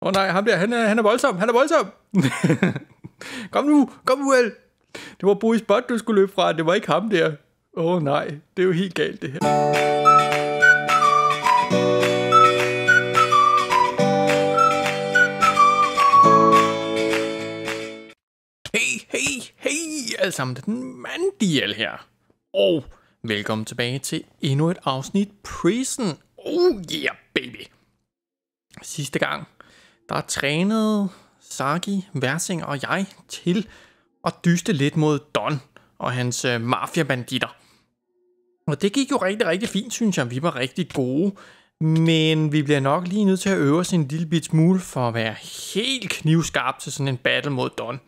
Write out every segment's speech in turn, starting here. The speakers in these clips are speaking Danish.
Åh oh, nej, ham der, han er, han er voldsom, han er voldsom. kom nu, kom nu, El. Det var Boris Bot, du skulle løbe fra, det var ikke ham der. Åh oh, nej, det er jo helt galt det her. Hey, hey, hey alle sammen, det er den mandiel her. Og velkommen tilbage til endnu et afsnit Prison. Oh yeah, baby sidste gang, der trænede Sagi, Versing og jeg til at dyste lidt mod Don og hans øh, mafiabanditter. Og det gik jo rigtig, rigtig fint, synes jeg. Vi var rigtig gode. Men vi bliver nok lige nødt til at øve os en lille bit smule for at være helt knivskarp til sådan en battle mod Don.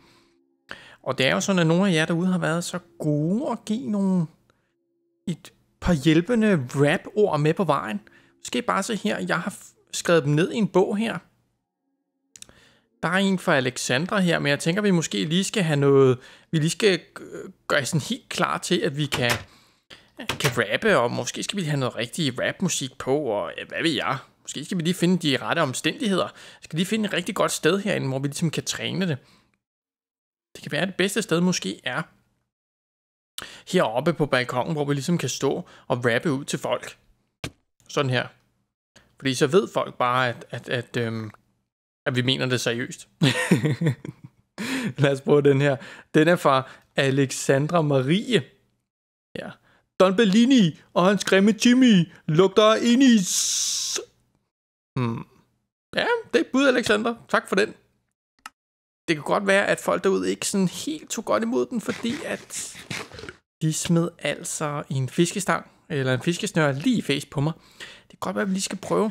Og det er jo sådan, at nogle af jer derude har været så gode at give nogle et par hjælpende rap-ord med på vejen. Måske bare så her, jeg har skrevet dem ned i en bog her. Der er en fra Alexandra her, men jeg tænker, vi måske lige skal have noget... Vi lige skal gøre sådan helt klar til, at vi kan, kan rappe, og måske skal vi have noget rigtig rapmusik på, og ja, hvad ved jeg. Måske skal vi lige finde de rette omstændigheder. Vi skal lige finde et rigtig godt sted herinde, hvor vi ligesom kan træne det. Det kan være, at det bedste sted måske er heroppe på balkongen, hvor vi ligesom kan stå og rappe ud til folk. Sådan her. Fordi så ved folk bare, at, at, at, øhm, at vi mener det seriøst. Lad os prøve den her. Den er fra Alexandra Marie. Ja. Don Bellini og hans grimme Jimmy lugter ind i... Hmm. Ja, det er bud, Alexander. Tak for den. Det kan godt være, at folk derude ikke sådan helt tog godt imod den, fordi at de smed altså en fiskestang eller en fiskesnør lige i face på mig kan godt være, at vi lige skal prøve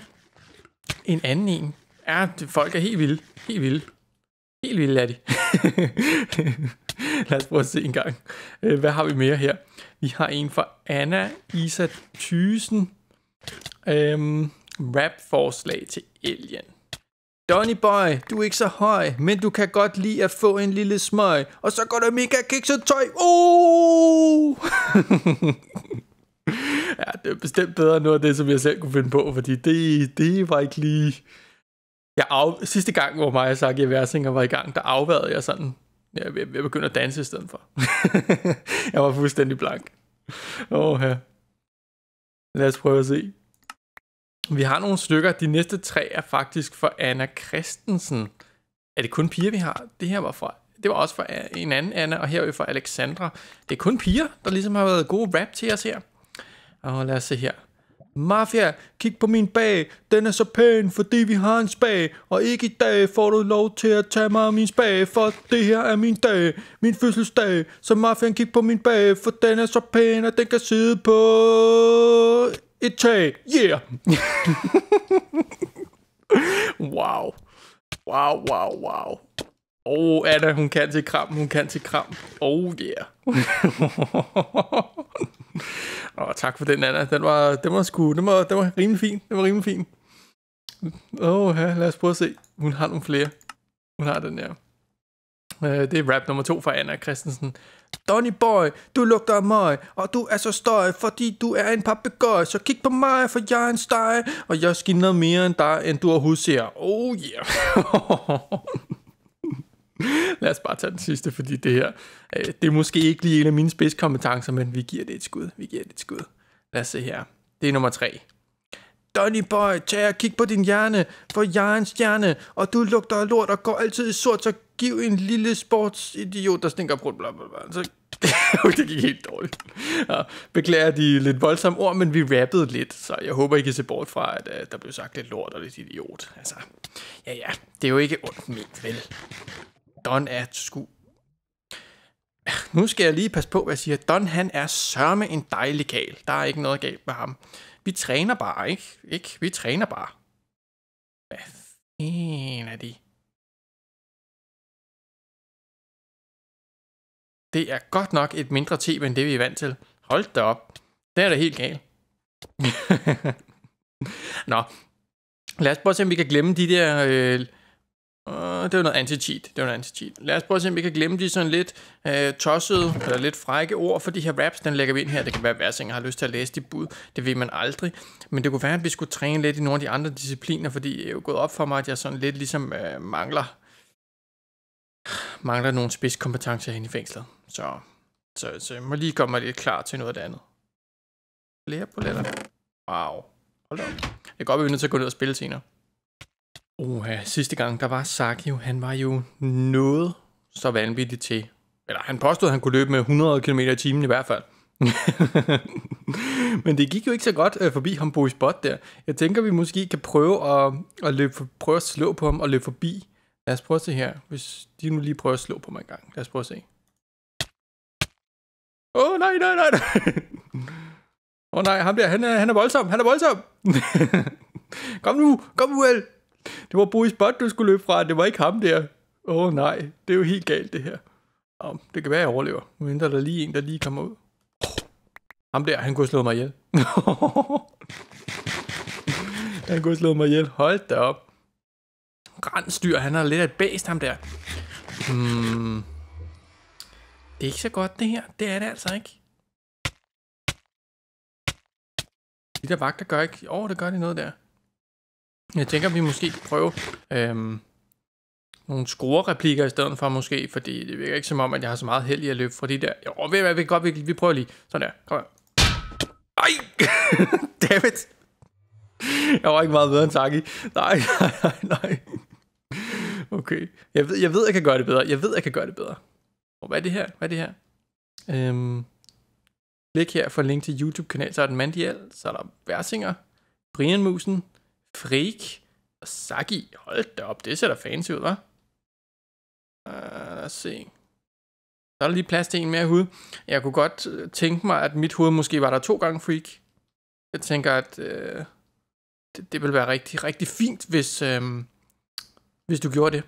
en anden en. Ja, det, folk er helt vilde. Helt vilde. Helt vilde er de. Lad os prøve at se en gang. Øh, hvad har vi mere her? Vi har en fra Anna Isa Thysen. Øhm, rap-forslag til Alien. Donny boy, du er ikke så høj, men du kan godt lide at få en lille smøg, og så går du mega kikset tøj. Uh! ja, det er bestemt bedre end noget af det, som jeg selv kunne finde på, fordi det, det var ikke lige... Jeg af... Sidste gang, hvor mig og Saki Versinger var i gang, der afværede jeg sådan. Jeg, jeg, begyndte at danse i stedet for. jeg var fuldstændig blank. Åh, oh, ja. Lad os prøve at se. Vi har nogle stykker. De næste tre er faktisk for Anna Christensen. Er det kun piger, vi har? Det her var fra det var også for en anden Anna, og her er vi for Alexandra. Det er kun piger, der ligesom har været gode rap til os her. Og lad os se her. Mafia, kig på min bag. Den er så pæn, fordi vi har en spag. Og ikke i dag får du lov til at tage mig af min spag, for det her er min dag, min fødselsdag. Så mafia, kig på min bag, for den er så pæn, at den kan sidde på et tag. Yeah! wow. Wow, wow, wow. Åh, oh, Anna, hun kan til kram, hun kan til kram. Oh yeah. Og tak for den, Anna. Den var, den var sgu, den var, den var rimelig fin. Den var rimelig fin. Åh, oh, ja, lad os prøve at se. Hun har nogle flere. Hun har den her. Uh, det er rap nummer to fra Anna Christensen. Donny boy, du lugter af mig, og du er så støj, fordi du er en papegøje. Så kig på mig, for jeg er en steg, og jeg skinner mere end dig, end du har hudser. Oh yeah. Lad os bare tage den sidste, fordi det her, øh, det er måske ikke lige en af mine spidskompetencer, men vi giver det et skud. Vi giver det et skud. Lad os se her. Det er nummer tre. Donny boy, tag og kig på din hjerne, for jeg er en stjerne, og du lugter lort og går altid i sort, så giv en lille sportsidiot, der stinker brudt, bla, bla, bla. Så det gik helt dårligt. Ja, beklager de lidt voldsomme ord, men vi rappede lidt, så jeg håber, I kan se bort fra, at uh, der blev sagt lidt lort og lidt idiot. Altså, ja ja, det er jo ikke ondt ment, vel? Don er sku... Nu skal jeg lige passe på, hvad jeg siger. Don, han er sørme en dejlig gal. Der er ikke noget galt med ham. Vi træner bare, ikke? ikke? Vi træner bare. Hvad fanden er de? Det er godt nok et mindre tv, end det vi er vant til. Hold da op. Det er da helt galt. Nå, lad os prøve at se, om vi kan glemme de der øh, Uh, det var noget anti-cheat. Det er noget anti-cheat. Lad os prøve at se, om vi kan glemme de sådan lidt uh, tossede eller lidt frække ord for de her raps. Den lægger vi ind her. Det kan være, at Versinger har lyst til at læse de bud. Det ved man aldrig. Men det kunne være, at vi skulle træne lidt i nogle af de andre discipliner, fordi det er jo gået op for mig, at jeg sådan lidt ligesom uh, mangler mangler nogle spidskompetencer herinde i fængslet. Så, så, så jeg må lige komme mig lidt klar til noget af det andet. Flere poletter. Wow. Hold da op. Jeg kan godt, at vi nødt til at gå ned og spille senere. Oha, sidste gang, der var Saki jo, han var jo noget så vanvittigt til. Eller han påstod, at han kunne løbe med 100 km i timen i hvert fald. Men det gik jo ikke så godt øh, forbi ham Boris Bot der. Jeg tænker, vi måske kan prøve at, at løbe, for, prøve at slå på ham og løbe forbi. Lad os prøve at se her, hvis de nu lige prøver at slå på mig en gang. Lad os prøve at se. Åh oh, nej, nej, nej, nej. Åh oh, nej, ham der, han er, han er voldsom, han er voldsom. kom nu, kom nu, El. Det var Boris Bot, du skulle løbe fra, det var ikke ham der. Åh oh, nej, det er jo helt galt det her. Oh, det kan være, jeg overlever. Nu venter der lige en, der lige kommer ud. Ham der, han kunne slå mig ihjel. han kunne slå mig ihjel. Hold da op. Grænsdyr, han har lidt af et bæst, ham der. Hmm. Det er ikke så godt, det her. Det er det altså ikke. De der vagter gør ikke... Åh, oh, det gør de noget der. Jeg tænker, vi måske kan prøve øhm, nogle score-replikker i stedet for måske, fordi det virker ikke som om, at jeg har så meget held i at løbe fra de der. Jo, ved hvad, vi godt, vi, vi prøver lige. Sådan der, kom her. Ej, dammit. Jeg var ikke meget bedre end Taki. Nej, nej, nej. Okay. Jeg ved, jeg ved, jeg kan gøre det bedre. Jeg ved, jeg kan gøre det bedre. Og hvad er det her? Hvad er det her? Øhm, klik her for link til YouTube-kanal. Så er den Mandiel, så er der værsinger, Brian Musen, Freak og Sagi. Hold da op, det ser da fancy ud, hva'? Uh, lad os se. Så er der lige plads til en mere hud. Jeg kunne godt øh, tænke mig, at mit hoved måske var der to gange freak. Jeg tænker, at øh, det, det ville være rigtig, rigtig fint, hvis, øh, hvis du gjorde det.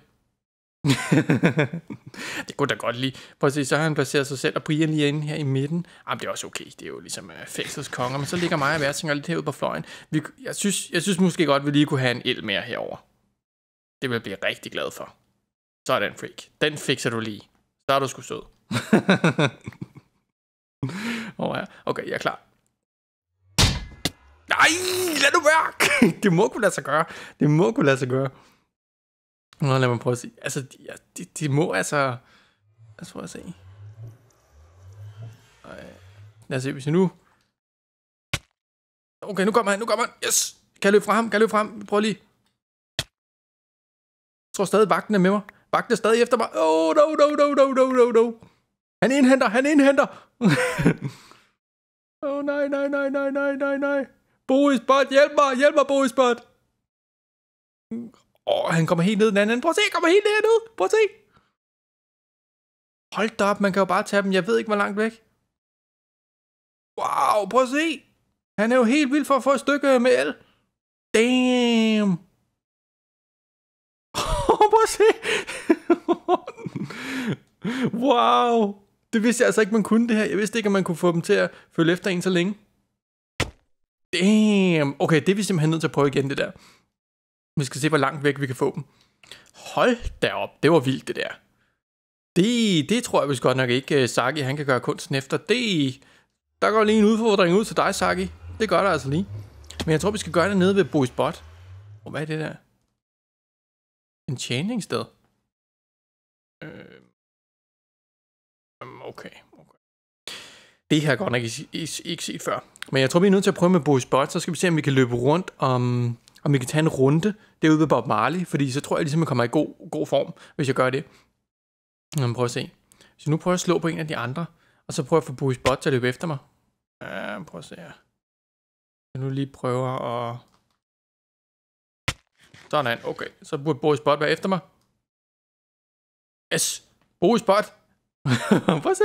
det kunne da godt lige. Prøv at se, så har han placeret sig selv, og Brian lige inde her i midten. Jamen, det er også okay. Det er jo ligesom uh, fængslets konger. Men så ligger mig og Værtsinger lidt herude på fløjen. Vi, jeg, synes, jeg synes måske godt, vi lige kunne have en el mere herover. Det vil jeg blive rigtig glad for. Sådan, freak. Den fikser du lige. Så er du sgu sød. oh, ja. Okay, jeg er klar. Nej, lad nu være! det må kunne lade sig gøre. Det må kunne lade sig gøre. Nå, lad mig prøve at se. Altså, de, de, de må altså... Lad os prøve at se. Ej. Lad os se, hvis jeg nu... Okay, nu kommer han, nu kommer han. Yes! Kan jeg løbe fra ham? Kan jeg løbe fra ham? Prøv lige. Jeg tror stadig, vagten er med mig. Vagten er stadig efter mig. Oh, no, no, no, no, no, no, no. Han indhenter, han indhenter. oh, nej, nej, nej, nej, nej, nej, nej. Boisbot, hjælp mig, hjælp mig, Boisbot. Åh, han kommer helt ned den anden Prøv at se, han kommer helt ned. Prøv at se. Hold da op, man kan jo bare tage dem. Jeg ved ikke, hvor langt væk. Wow, prøv at se. Han er jo helt vild for at få et stykke med el. Damn. Oh, prøv at se. wow. Det vidste jeg altså ikke, man kunne det her. Jeg vidste ikke, at man kunne få dem til at følge efter en så længe. Damn. Okay, det er vi simpelthen nødt til at prøve igen, det der. Vi skal se, hvor langt væk vi kan få dem. Hold da op, det var vildt det der. Det, det tror jeg vist godt nok ikke, øh, Saki han kan gøre kunsten efter. Det, der går lige en udfordring ud til dig, Saki. Det gør der altså lige. Men jeg tror, vi skal gøre det nede ved Boys Bot. Og hvad er det der? En tjeningssted? Øh. Okay, okay. Det har jeg godt nok ikke, ikke, ikke set før. Men jeg tror, vi er nødt til at prøve med Boys Bot, så skal vi se, om vi kan løbe rundt om om vi kan tage en runde derude ved Bob Marley, fordi så tror jeg ligesom, jeg kommer i god, god form, hvis jeg gør det. Nå, prøv at se. Så nu prøver jeg at slå på en af de andre, og så prøver jeg at få Boris Bot til at løbe efter mig. Ja, prøv at se her. Jeg nu lige prøver at... Sådan, okay. Så burde Boris Bot være efter mig. Yes! Boris Bot! prøv at se.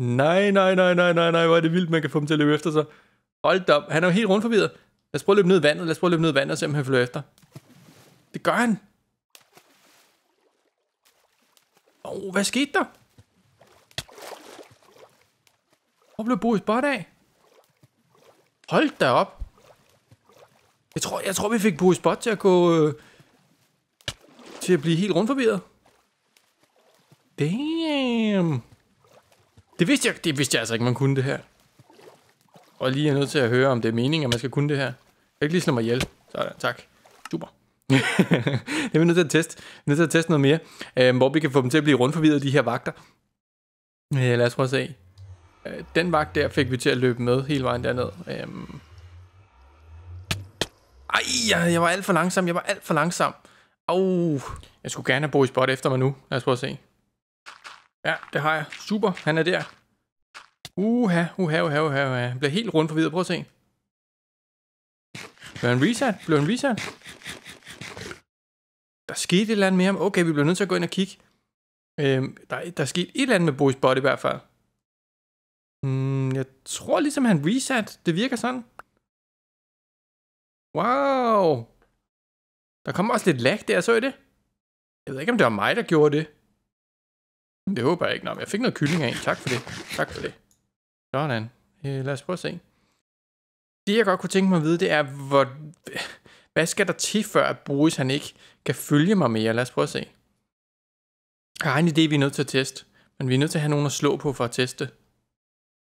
Nej, nej, nej, nej, nej, nej, hvor er det vildt, man kan få dem til at løbe efter sig. Hold da op, han er jo helt rundt forvirret. Lad os prøve at løbe ned i vandet. Lad os prøve at løbe ned i vandet og se, om han følger efter. Det gør han. Åh, oh, hvad skete der? Hvor blev Boris bot af? Hold da op. Jeg tror, jeg tror vi fik Boris bot til at gå... Øh, til at blive helt rundt forvirret. Damn. Det vidste jeg, det vidste jeg altså ikke, man kunne det her. Og lige er nødt til at høre, om det er meningen, at man skal kunne det her. Jeg kan ikke lige slå mig ihjel. Sådan, tak. Super. det er vi nødt til at teste. Vi er nødt til at teste noget mere. Øh, hvor vi kan få dem til at blive rundforvirret, de her vagter. Øh, lad os prøve at se. Øh, den vagt der fik vi til at løbe med hele vejen derned. Øh, ej, jeg, jeg var alt for langsom. Jeg var alt for langsom. oh, Jeg skulle gerne have i spot efter mig nu. Lad os prøve at se. Ja, det har jeg. Super, han er der. Uha, uha, uha, uha, uha. Jeg bliver helt rundt for videre. Prøv at se. Bliver en reset? Blev en reset? Der skete et eller andet mere. Okay, vi bliver nødt til at gå ind og kigge. Øhm, der, der skete et eller andet med Boris Bot i hvert fald. Mm, jeg tror ligesom, han reset. Det virker sådan. Wow. Der kom også lidt lag der, så I det? Jeg ved ikke, om det var mig, der gjorde det. Det håber jeg ikke. Nå, men jeg fik noget kylling af en. Tak for det. Tak for det. Sådan. Øh, lad os prøve at se. Det, jeg godt kunne tænke mig at vide, det er, hvor, hvad skal der til, før at Boris han ikke kan følge mig mere? Lad os prøve at se. Jeg har en idé, vi er nødt til at teste. Men vi er nødt til at have nogen at slå på for at teste.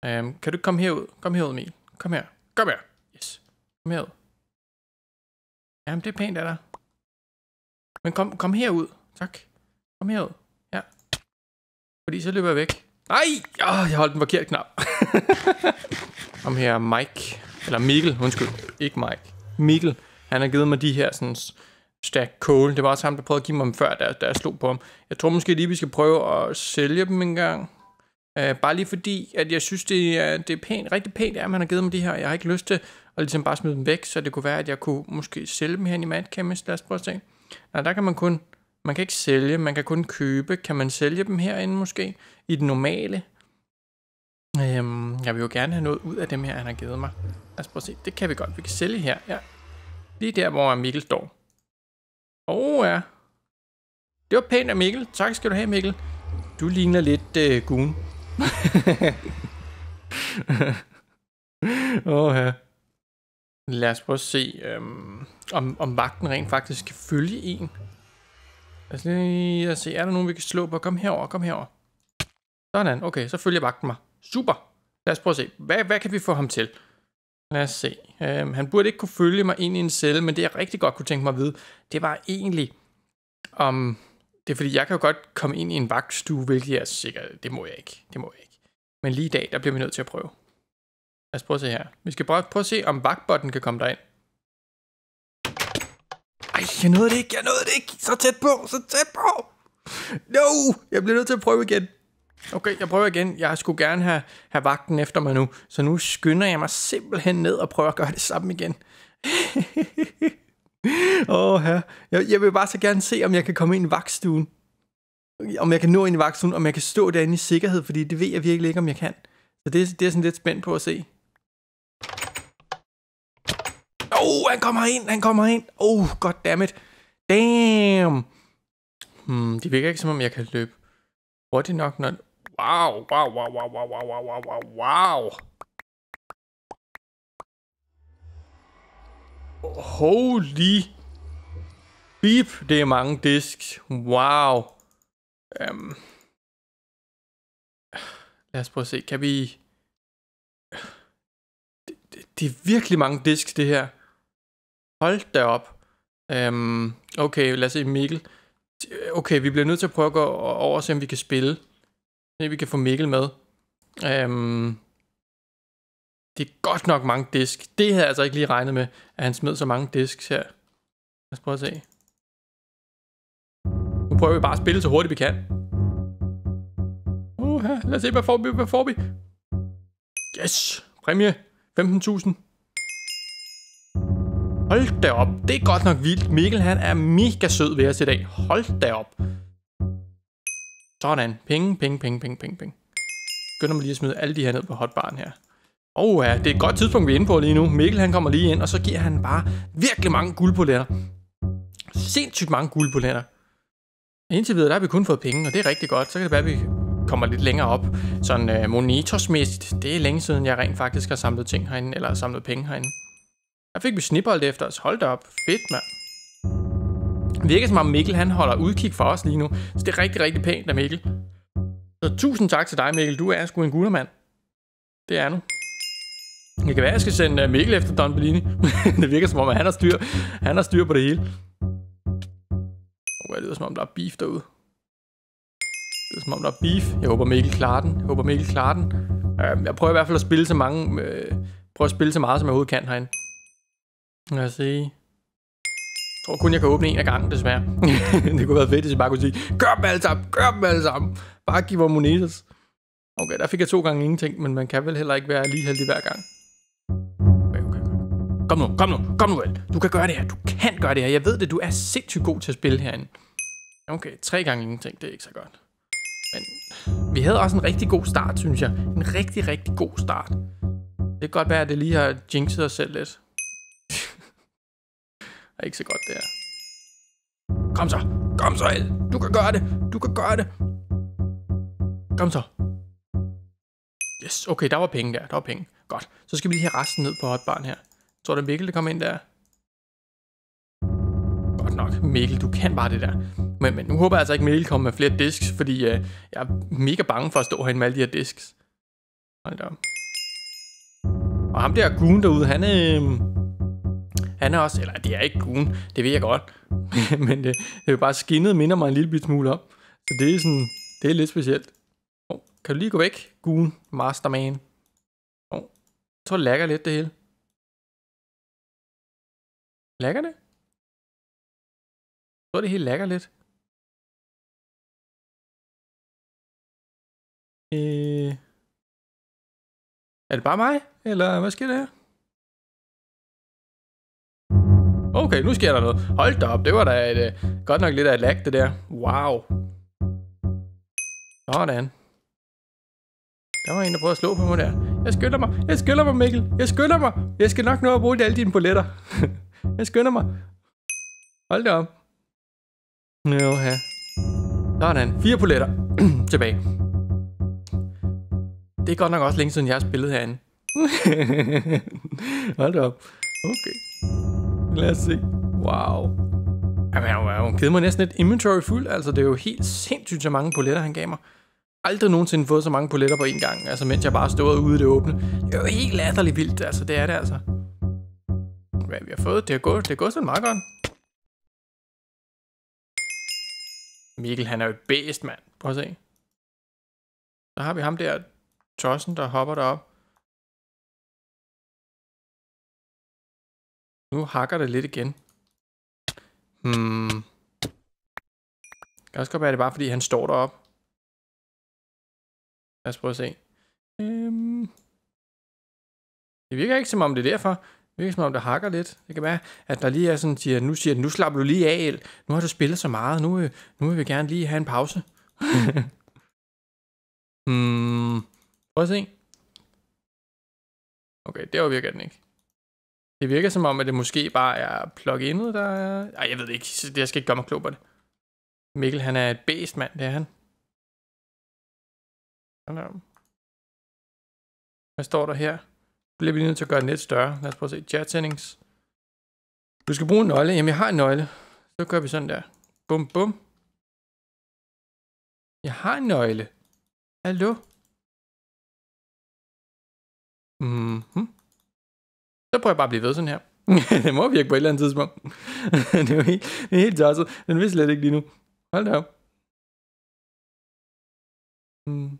Øhm, kan du komme herud? Kom herud, Emil. Kom her. Kom her. Yes. Kom herud. Jamen, det er pænt af dig. Men kom, kom herud. Tak. Kom herud. Ja. Fordi så løber jeg væk. Nej, oh, jeg holdt den forkert knap. Om her Mike, eller Mikkel, undskyld, ikke Mike. Mikkel, han har givet mig de her sådan stærk kål. Det var også ham, der prøvede at give mig dem før, da, da jeg slog på ham. Jeg tror måske lige, vi skal prøve at sælge dem en gang. Uh, bare lige fordi, at jeg synes, det er, det er pænt, rigtig pænt, at man har givet mig de her. Jeg har ikke lyst til at ligesom bare smide dem væk, så det kunne være, at jeg kunne måske sælge dem her i Mad Chemist. Lad os prøve at se. Nej, der kan man kun man kan ikke sælge, man kan kun købe. Kan man sælge dem herinde måske? I det normale? Øhm, jeg vil jo gerne have noget ud af dem her, han har givet mig. Lad os prøve at se. Det kan vi godt. Vi kan sælge her. Ja. Lige der, hvor Mikkel står. Åh oh, ja. Det var pænt af Mikkel. Tak skal du have, Mikkel. Du ligner lidt øh, Gun. Åh ja. Lad os prøve at se, øhm, om, om vagten rent faktisk kan følge en. Lad altså, os lige se, er der nogen, vi kan slå på? Kom herover, kom herover. Sådan, okay, så følger vagten mig. Super. Lad os prøve at se, hvad, hvad kan vi få ham til? Lad os se. Øhm, han burde ikke kunne følge mig ind i en celle, men det jeg rigtig godt kunne tænke mig at vide, det var egentlig, om... Det er fordi, jeg kan jo godt komme ind i en vagtstue, hvilket jeg er sikker, det må jeg ikke. Det må jeg ikke. Men lige i dag, der bliver vi nødt til at prøve. Lad os prøve at se her. Vi skal prøve, prøve at se, om vagtbotten kan komme derind. Ej, jeg nåede det ikke, jeg nåede det ikke. Så tæt på, så tæt på. No, jeg bliver nødt til at prøve igen. Okay, jeg prøver igen. Jeg skulle gerne have, have vagten efter mig nu, så nu skynder jeg mig simpelthen ned og prøver at gøre det samme igen. Åh, oh, her. Jeg, jeg vil bare så gerne se, om jeg kan komme ind i vagtstuen. Om jeg kan nå ind i vagtstuen, om jeg kan stå derinde i sikkerhed, fordi det ved jeg virkelig ikke, om jeg kan. Så det, det er sådan lidt spændt på at se. Oh, han kommer ind, han kommer ind. Oh, goddammit. Damn. Hmm, det virker ikke, som om jeg kan løbe hurtigt nok, når... Wow, wow, wow, wow, wow, wow, wow, wow, wow. Holy beep, det er mange disks. Wow. Um. Lad os prøve at se, kan vi... Det, det, det er virkelig mange disks, det her. Hold da op. Øhm, okay, lad os se Mikkel. Okay, vi bliver nødt til at prøve at gå over og se, om vi kan spille. Se, vi kan få Mikkel med. Øhm, det er godt nok mange disk. Det havde jeg altså ikke lige regnet med, at han smed så mange disks her. Lad os prøve at se. Nu prøver vi bare at spille så hurtigt vi kan. Uh, lad os se, hvad får vi? Hvad får vi? Yes! Præmie! 15.000. Hold da op, det er godt nok vildt. Mikkel han er mega sød ved os i dag. Hold da op. Sådan. Penge, penge, penge, penge, penge, penge. Begynder mig lige at smide alle de her ned på hotbaren her. oh, ja, det er et godt tidspunkt, vi er inde på lige nu. Mikkel han kommer lige ind, og så giver han bare virkelig mange guldpoletter. Sindssygt mange guldpoletter. Indtil videre, der har vi kun fået penge, og det er rigtig godt. Så kan det være, at vi kommer lidt længere op. Sådan øh, monetorsmæssigt, det er længe siden, jeg rent faktisk har samlet ting herinde, eller samlet penge herinde. Der fik vi snibbold efter os. Hold da op. Fedt, mand. Det virker som om Mikkel han holder udkig for os lige nu. Så det er rigtig, rigtig pænt af Mikkel. Så tusind tak til dig, Mikkel. Du er sgu en guldermand. Det er nu. Det kan være, jeg skal sende øh, Mikkel efter Don Bellini. det virker som om, at han har styr, han har styr på det hele. Oh, det lyder som om, der er beef derude. Det lyder som om, der er beef. Jeg håber, Mikkel klarer den. Jeg håber, Mikkel klarer den. Øhm, jeg prøver i hvert fald at spille så mange... Øh, prøver at spille så meget, som jeg overhovedet kan herinde. Lad os se. Jeg tror kun, jeg kan åbne en af gangen, desværre. det kunne være fedt, hvis jeg bare kunne sige, gør dem alle sammen, gør dem alle sammen. Bare giv mig monetas. Okay, der fik jeg to gange ingenting, men man kan vel heller ikke være lige heldig hver gang. Okay, okay, okay. Kom nu, kom nu, kom nu vel. Du kan gøre det her, du kan gøre det her. Jeg ved det, du er sindssygt god til at spille herinde. Okay, tre gange ingenting, det er ikke så godt. Men vi havde også en rigtig god start, synes jeg. En rigtig, rigtig god start. Det kan godt være, at det lige har jinxet os selv lidt er ikke så godt, det her. Kom så! Kom så, El! Du kan gøre det! Du kan gøre det! Kom så! Yes, okay, der var penge der. Der var penge. Godt. Så skal vi lige have resten ned på hotbarn her. Jeg tror du, Mikkel, der kom ind der? Godt nok. Mikkel, du kan bare det der. Men, men nu håber jeg altså ikke, Mikkel kommer med flere disks, fordi øh, jeg er mega bange for at stå herinde med alle de her disks. Hold da Og ham der Goon derude, han, øh, han er også, eller det er ikke Kuhn, det ved jeg godt. Men det, øh, det er bare skinnet minder mig en lille smule om. Så det er sådan, det er lidt specielt. Oh, kan du lige gå væk, Goon, masterman? Oh, jeg tror, det lækker lidt det hele. Lækker det? Jeg tror, det hele lækker lidt. Øh... Er det bare mig? Eller hvad sker der her? Okay, nu sker der noget. Hold da op, det var da et, øh, godt nok lidt af et lag, det der. Wow. Sådan. Der var en, der prøvede at slå på mig der. Jeg skynder mig. Jeg skynder mig, Mikkel. Jeg skynder mig. Jeg skal nok nå at bruge alle dine poletter. jeg skynder mig. Hold da op. Jo, her. Sådan. Fire poletter tilbage. Det er godt nok også længe siden, jeg har spillet herinde. Hold da op. Okay. Lad os se. Wow. Jamen, hun, hun kede mig næsten et inventory fuld. Altså, det er jo helt sindssygt, så mange poletter han gav mig. Aldrig nogensinde fået så mange poletter på én gang, altså mens jeg bare stod ude i det åbne. Det er jo helt latterligt vildt, altså det er det altså. Hvad vi har fået, det er gået, det er gået sådan meget godt. Mikkel, han er jo et bæst, mand. Prøv at se. Så har vi ham der, Tossen, der hopper derop. Nu hakker det lidt igen. Hmm. Jeg skal bare, det bare fordi han står deroppe. Lad os prøve at se. Øhm. Det virker ikke som om det er derfor. Det virker som om, det hakker lidt. Det kan være, at der lige er sådan, siger, nu siger nu slapper du lige af, El. nu har du spillet så meget, nu, øh, nu vil vi gerne lige have en pause. hmm. Prøv at se. Okay, det virker den ikke. Det virker som om, at det måske bare er plug-in'et, der er... Ej, jeg ved det ikke. Jeg skal ikke gøre mig klog på det. Mikkel, han er et bæst, mand. Det er han. Hvad står der her? Bliver vi nødt til at gøre net større. Lad os prøve at se. Chat settings. Du skal bruge en nøgle. Jamen, jeg har en nøgle. Så gør vi sådan der. Bum, bum. Jeg har en nøgle. Hallo? Mhm. Mm så prøver jeg bare at blive ved sådan her. det må virke på et eller andet tidspunkt. det er jo helt, helt tosset. Den vil slet ikke lige nu. Hold da op. Hmm.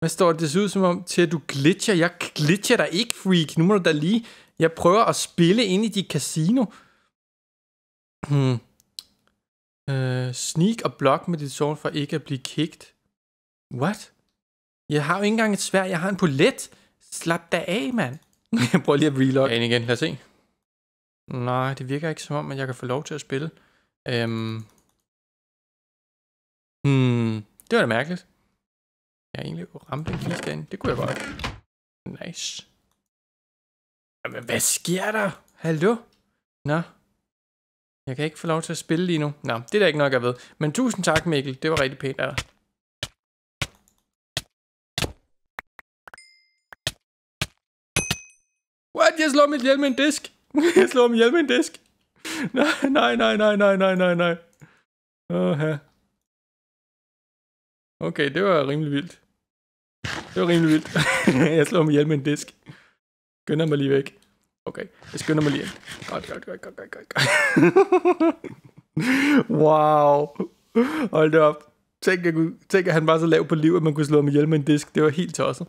Hvad står det? Det ser ud som om, til at du glitcher. Jeg glitcher dig ikke, freak. Nu må du da lige... Jeg prøver at spille ind i dit casino. Hmm. Øh, sneak og blok med dit sort for ikke at blive kicked. What? Jeg har jo ikke engang et svær, jeg har en polet. Slap da af, mand. Jeg prøver lige at reload. Ja, igen, lad os se. Nej, det virker ikke som om, at jeg kan få lov til at spille. Øhm. Hmm, det var da mærkeligt. Jeg har egentlig ramt en kiste ind. Det kunne jeg godt. Nice. Jamen, hvad sker der? Hallo? Nå. Jeg kan ikke få lov til at spille lige nu. Nå, det er da ikke nok, jeg ved. Men tusind tak, Mikkel. Det var rigtig pænt af dig. jeg slår mit hjelm med en disk. Jeg slår mit hjelm med en disk. Nej, nej, nej, nej, nej, nej, nej, nej. Åh, Okay, det var rimelig vildt. Det var rimelig vildt. jeg slår mit hjelm med en disk. Gønner mig lige væk. Okay, jeg skynder mig lige ind. Godt, godt, godt, godt, godt, godt. wow. Hold det op. Tænk, jeg kunne, tænk, at han var så lav på liv, at man kunne slå ham ihjel med en disk. Det var helt tosset.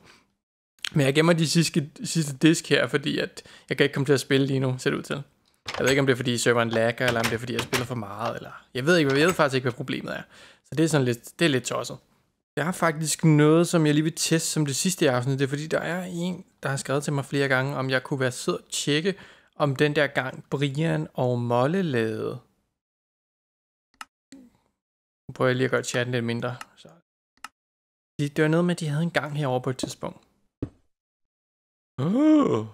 Men jeg gemmer de sidste, sidste disk her, fordi at jeg kan ikke komme til at spille lige nu, ser det ud til. Jeg ved ikke, om det er, fordi serveren lagger, eller om det er, fordi jeg spiller for meget, eller... Jeg ved, ikke, jeg ved faktisk ikke, hvad problemet er. Så det er sådan lidt, det er lidt tosset. Jeg har faktisk noget, som jeg lige vil teste som det sidste i afsnit. Det er, fordi der er en, der har skrevet til mig flere gange, om jeg kunne være sød og tjekke, om den der gang Brian og Molle lavede. Nu prøver jeg lige at gøre chatten lidt mindre. Så. Det var noget med, at de havde en gang herover på et tidspunkt. Oh.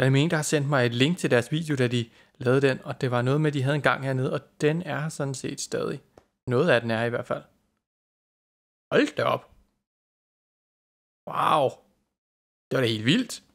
Jeg mener, der har sendt mig et link til deres video, da de lavede den, og det var noget med, at de havde en gang hernede, og den er sådan set stadig. Noget af den er i hvert fald. Hold da op. Wow. Det var da helt vildt.